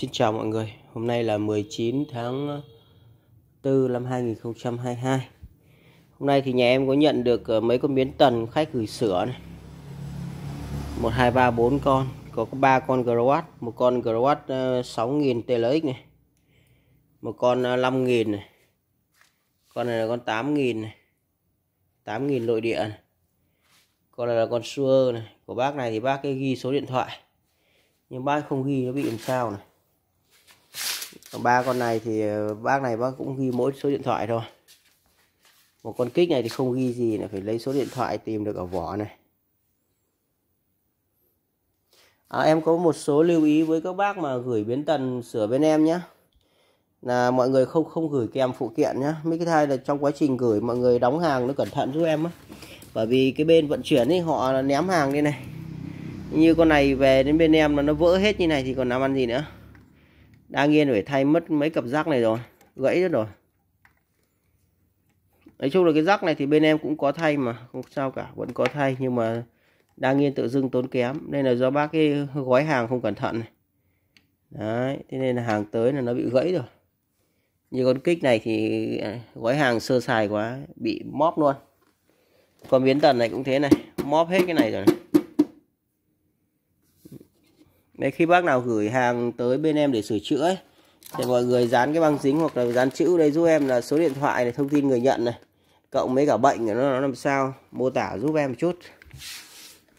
Xin chào mọi người, hôm nay là 19 tháng 4 ờ, năm 2022 Hôm nay thì nhà em có nhận được ờ, mấy con biến tần khách gửi sửa này 1, 2, 3, 4 con Có 3 con GW, một con GW 6000 TLX này một con 5000 ờ, này Con này là con 8000 này 8000 nội địa này Con này là con Suer này Của bác này thì bác cái ghi số điện thoại Nhưng bác không ghi nó bị làm sao này còn ba con này thì ờ, bác này bác cũng ghi mỗi số điện thoại thôi một con kích này thì không ghi gì là phải lấy số điện thoại tìm được ở vỏ này à, em có một số lưu ý với các bác mà gửi biến tần sửa bên em nhé là mọi người không không gửi kèm phụ kiện nhé mấy cái thai là trong quá trình gửi mọi người đóng hàng nó cẩn thận giúp em á bởi vì cái bên vận chuyển ấy họ ném hàng đi này như con này về đến bên em là nó vỡ hết như này thì còn làm ăn gì nữa đang yên phải thay mất mấy cặp rác này rồi gãy rất rồi nói chung là cái rác này thì bên em cũng có thay mà không sao cả vẫn có thay nhưng mà đang yên tự dưng tốn kém nên là do bác cái gói hàng không cẩn thận này đấy thế nên là hàng tới là nó bị gãy rồi như con kích này thì à, gói hàng sơ sài quá bị móp luôn còn biến tần này cũng thế này móp hết cái này rồi này Đấy, khi bác nào gửi hàng tới bên em để sửa chữa ấy, thì mọi người dán cái băng dính hoặc là dán chữ đây giúp em là số điện thoại này, thông tin người nhận này, cộng với cả bệnh của nó, nó làm sao, mô tả giúp em một chút.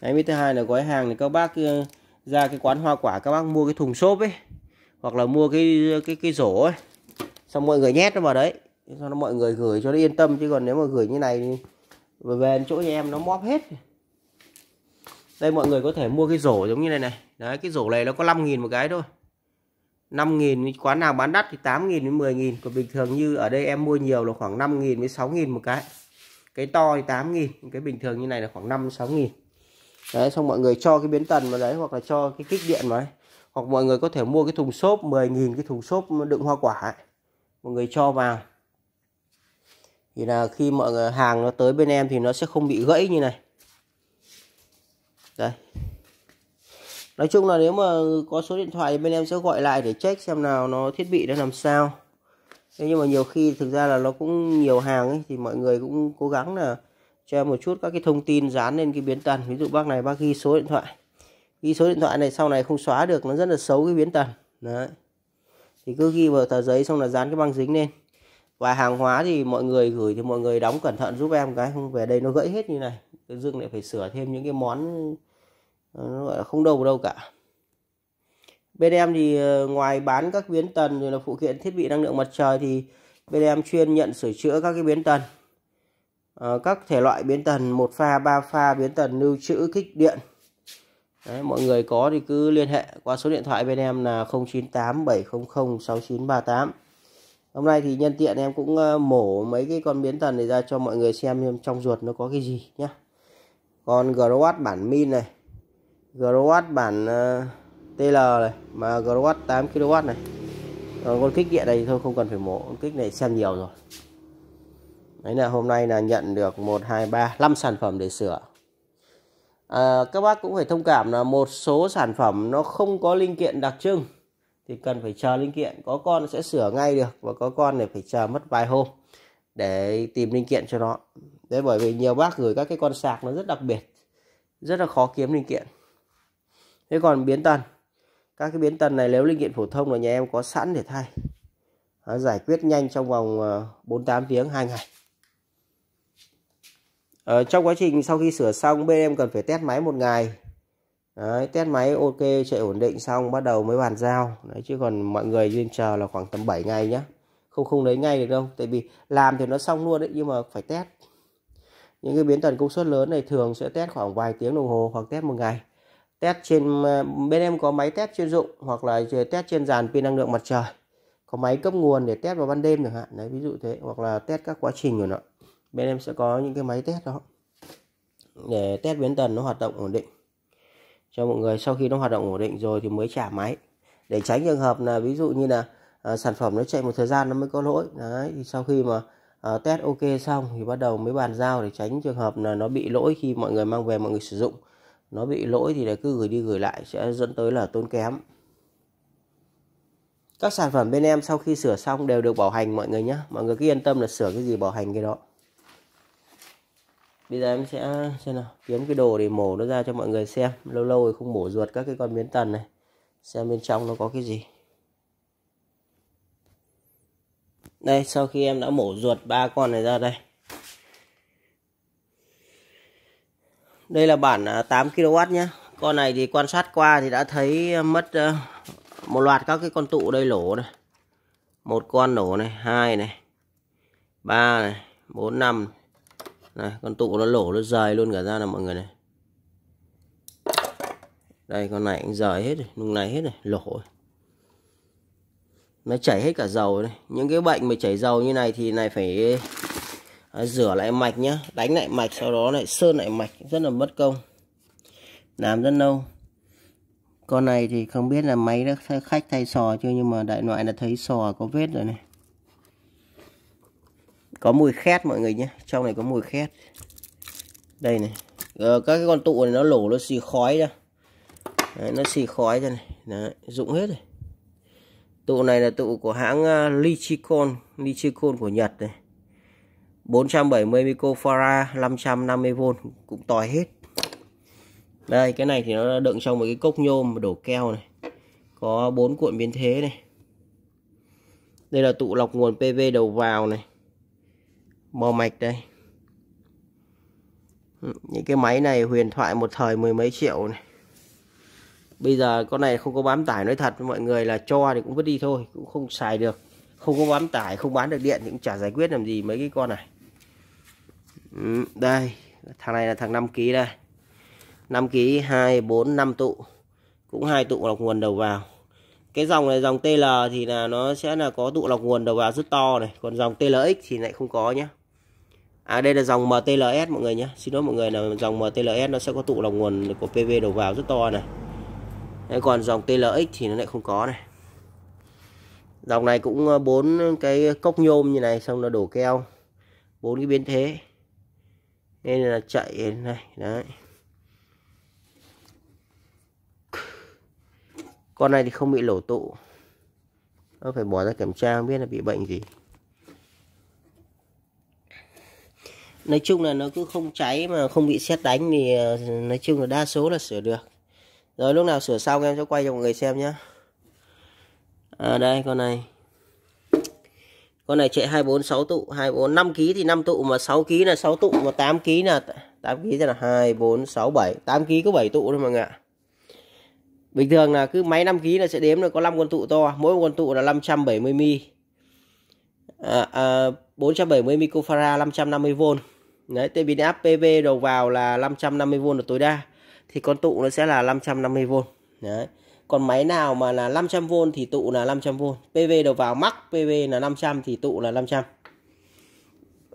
cái thứ hai là gói hàng thì các bác ờ, ra cái quán hoa quả các bác mua cái thùng xốp ấy hoặc là mua cái cái cái rổ ấy xong mọi người nhét nó vào đấy cho nó mọi người gửi cho nó yên tâm chứ còn nếu mà gửi như này thì về, về chỗ nhà em nó móp hết đây mọi người có thể mua cái rổ giống như này này đấy cái rổ này nó có 5.000 một cái thôi 5.000 quán nào bán đắt thì 8.000 đến 10.000 còn bình thường như ở đây em mua nhiều là khoảng 5.000 với 6.000 một cái cái to thì 8.000 cái bình thường như này là khoảng 5 6.000 đấy xong mọi người cho cái biến tần vào đấy hoặc là cho cái kích điện vào đấy hoặc mọi người có thể mua cái thùng xốp 10.000 cái thùng xốp đựng hoa quả ấy. mọi người cho vào thì là khi mọi người hàng nó tới bên em thì nó sẽ không bị gãy như này đây. Nói chung là nếu mà có số điện thoại thì bên em sẽ gọi lại để check xem nào nó thiết bị nó làm sao. Thế nhưng mà nhiều khi thực ra là nó cũng nhiều hàng ấy thì mọi người cũng cố gắng là cho em một chút các cái thông tin dán lên cái biến tần. Ví dụ bác này bác ghi số điện thoại. Ghi số điện thoại này sau này không xóa được nó rất là xấu cái biến tần. Đấy. Thì cứ ghi vào tờ giấy xong là dán cái băng dính lên. Và hàng hóa thì mọi người gửi thì mọi người đóng cẩn thận giúp em cái không về đây nó gãy hết như này. Tự dưng lại phải sửa thêm những cái món Ờ, nó gọi là không đâu đâu cả bên em thì ờ, ngoài bán các biến tần rồi là phụ kiện thiết bị năng lượng mặt trời thì bên em chuyên nhận sửa chữa các cái biến tần à, các thể loại biến tần một pha ba pha biến tần lưu trữ kích điện Đấy, mọi người có thì cứ liên hệ qua số điện thoại bên em là 098 700 6938 hôm nay thì nhân tiện em cũng mổ mấy cái con biến tần này ra cho mọi người xem trong ruột nó có cái gì nhé còn GW bản min này GW bản ờ, TL này mà GW 8 kW này còn con kích điện này thì thôi không cần phải mổ con kích này xem nhiều rồi đấy là hôm nay là nhận được 1 2 3 5 sản phẩm để sửa à, các bác cũng phải thông cảm là một số sản phẩm nó không có linh kiện đặc trưng thì cần phải chờ linh kiện có con sẽ sửa ngay được và có con này phải chờ mất vài hôm để tìm linh kiện cho nó đấy bởi vì nhiều bác gửi các cái con sạc nó rất đặc biệt rất là khó kiếm linh kiện thế còn biến tần các cái biến tần này nếu linh kiện phổ thông là nhà em có sẵn để thay Đó, giải quyết nhanh trong vòng 48 ờ, tiếng 2 ngày ở ờ, trong quá trình sau khi sửa xong bên em cần phải test máy một ngày Đấy, test máy ok chạy ổn định xong bắt đầu mới bàn giao Đấy, chứ còn mọi người duyên chờ là khoảng tầm 7 ngày nhé không không lấy ngay được đâu tại vì làm thì nó xong luôn đấy nhưng mà phải test những cái biến tần công suất lớn này thường sẽ test khoảng vài tiếng đồng hồ hoặc test một ngày test trên ờ, bên em có máy test chuyên dụng hoặc là test trên dàn pin năng lượng mặt trời có máy cấp nguồn để test vào ban đêm chẳng hạn đấy ví dụ thế hoặc là test các quá trình của nó bên em sẽ có những cái máy test đó để test biến tần nó hoạt động ổn định cho mọi người sau khi nó hoạt động ổn định rồi thì mới trả máy để tránh trường hợp là ví dụ như là à, sản phẩm nó chạy một thời gian nó mới có lỗi đấy thì sau khi mà à, test ok xong thì bắt đầu mới bàn giao để tránh trường hợp là nó bị lỗi khi mọi người mang về mọi người sử dụng nó bị lỗi thì là cứ gửi đi gửi lại sẽ dẫn tới là tốn kém các sản phẩm bên em sau khi sửa xong đều được bảo hành mọi người nhé mọi người cứ yên tâm là sửa cái gì bảo hành cái đó bây giờ em sẽ xem nào kiếm cái đồ để mổ nó ra cho mọi người xem lâu lâu rồi không mổ ruột các cái con miến tần này xem bên trong nó có cái gì đây sau khi em đã mổ ruột ba con này ra đây Đây là bản 8kW à, nhé Con này thì quan sát qua thì đã thấy à, mất à, một loạt các cái con tụ đây lỗ này một con nổ này hai này ba này bốn năm này con tụ nó lổ nó rời luôn cả ra là mọi người này đây con này cũng rời hết rồi nung này hết rồi lổ rồi. nó chảy hết cả dầu này những cái bệnh mà chảy dầu như này thì này phải Ờ, rửa lại mạch nhá đánh lại mạch sau đó lại sơn lại mạch rất là mất công làm rất lâu con này thì không biết là máy đã khách thay sò chưa nhưng mà đại loại là thấy sò có vết rồi này có mùi khét mọi người nhé trong này có mùi khét đây này ờ, các cái con tụ này nó lổ nó xì khói ra Đấy, nó xì khói ra này Đấy, dụng hết rồi tụ này là tụ của hãng uh, Lichicon Lichicon của Nhật này 470 microfarad 550V cũng tòi hết đây cái này thì nó đựng trong một cái cốc nhôm đổ keo này có bốn cuộn biến thế này đây là tụ lọc nguồn PV đầu vào này mò mạch đây ừ, những cái máy này huyền thoại một thời mười mấy triệu này bây giờ con này không có bám tải nói thật mọi người là cho thì cũng vứt đi thôi cũng không xài được không có bám tải không bán được điện thì cũng chả giải quyết làm gì mấy cái con này Ừ, đây thằng này là thằng 5 ký đây 5 ký 2 4 5 tụ cũng hai tụ lọc nguồn đầu vào cái dòng này dòng TL thì là nó sẽ là có tụ lọc nguồn đầu vào rất to này còn dòng TLX thì lại không có nhá À đây là dòng MTLS mọi người nhé Xin lỗi mọi người là dòng MTLS nó sẽ có tụ lọc nguồn của PV đầu vào rất to này Đấy, Còn dòng TLX thì nó lại không có này Dòng này cũng ờ, bốn cái cốc nhôm như này xong nó đổ keo bốn cái biến thế nên là chạy này đấy con này thì không bị lổ tụ nó phải bỏ ra kiểm tra không biết là bị bệnh gì nói chung là nó cứ không cháy mà không bị xét đánh thì ờ, nói chung là đa số là sửa được rồi lúc nào sửa xong em sẽ quay cho mọi người xem nhé à, đây con này con này chạy 246 tụ 24 5 ký thì 5 tụ mà 6 ký là 6 tụ mà 8 ký là 8 kg là 2 4 6 7 8 ký có 7 tụ thôi mọi người ạ bình thường là cứ máy 5 ký là sẽ đếm là có 5 con tụ to mỗi con tụ là 570 mi à, à, 470 microfarad 550V đấy tại vì áp PV đầu vào là 550V là tối đa thì con tụ nó sẽ là 550V đấy còn máy nào mà là 500V thì tụ là 500V PV đầu vào mắc PV là 500 thì tụ là 500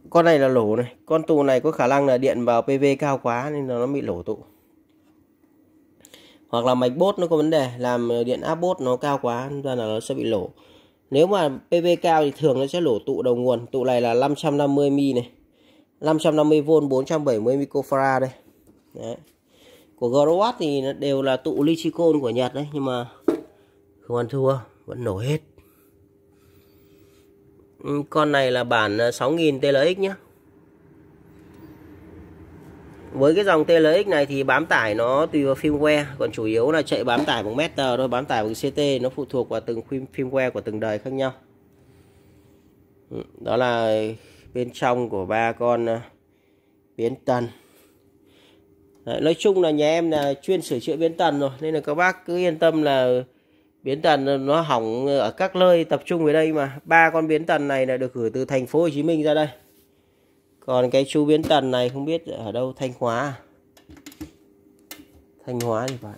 con này là lổ này con tụ này có khả năng là điện vào PV cao quá nên nó bị lổ tụ hoặc là mạch bốt nó có vấn đề làm điện áp bốt nó cao quá nên là nó sẽ bị lổ nếu mà PV cao thì thường nó sẽ lổ tụ đầu nguồn tụ này là 550 mi này 550V 470 microfarad đây Đấy của Growatt thì đều là tụ Lichicon của Nhật đấy nhưng mà không ăn thua vẫn nổ hết ừ, con này là bản 6000 TLX nhé với cái dòng TLX này thì bám tải nó tùy vào firmware còn chủ yếu là chạy bám tải bằng meter thôi bám tải bằng CT nó phụ thuộc vào từng firmware của từng đời khác nhau ừ, đó là bên trong của ba con ờ, biến tần Đấy, nói chung là nhà em là chuyên sửa chữa biến tần rồi nên là các bác cứ yên tâm là biến tần nó hỏng ở các nơi tập trung về đây mà ba con biến tần này là được gửi từ thành phố Hồ Chí Minh ra đây còn cái chú biến tần này không biết ở đâu Thanh Hóa à? Thanh Hóa thì phải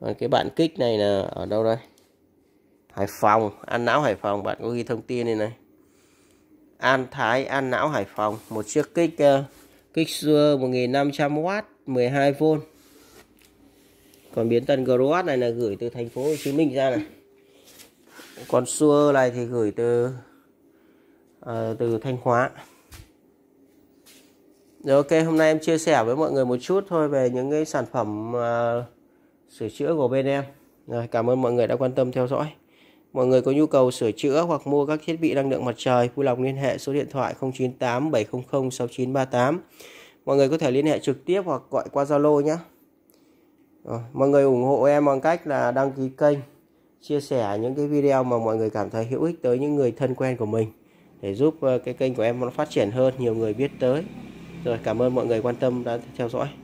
còn cái bạn kích này là ở đâu đây Hải Phòng An Não Hải Phòng bạn có ghi thông tin này này An Thái An Não Hải Phòng một chiếc kích uh, kích xưa 1500W 12V còn biến tần GW này là gửi từ thành phố Hồ Chí Minh ra này còn xưa này thì gửi từ uh, từ Thanh Hóa rồi ok hôm nay em chia sẻ với mọi người một chút thôi về những cái sản phẩm uh, sửa chữa của bên em rồi cảm ơn mọi người đã quan tâm theo dõi Mọi người có nhu cầu sửa chữa hoặc mua các thiết bị năng lượng mặt trời, vui lòng liên hệ số điện thoại 098 700 6938. Mọi người có thể liên hệ trực tiếp hoặc gọi qua Zalo nhé. mọi người ủng hộ em bằng cách là đăng ký kênh, chia sẻ những cái video mà mọi người cảm thấy hữu ích tới những người thân quen của mình để giúp ờ, cái kênh của em nó phát triển hơn, nhiều người biết tới. Rồi cảm ơn mọi người quan tâm đã theo dõi.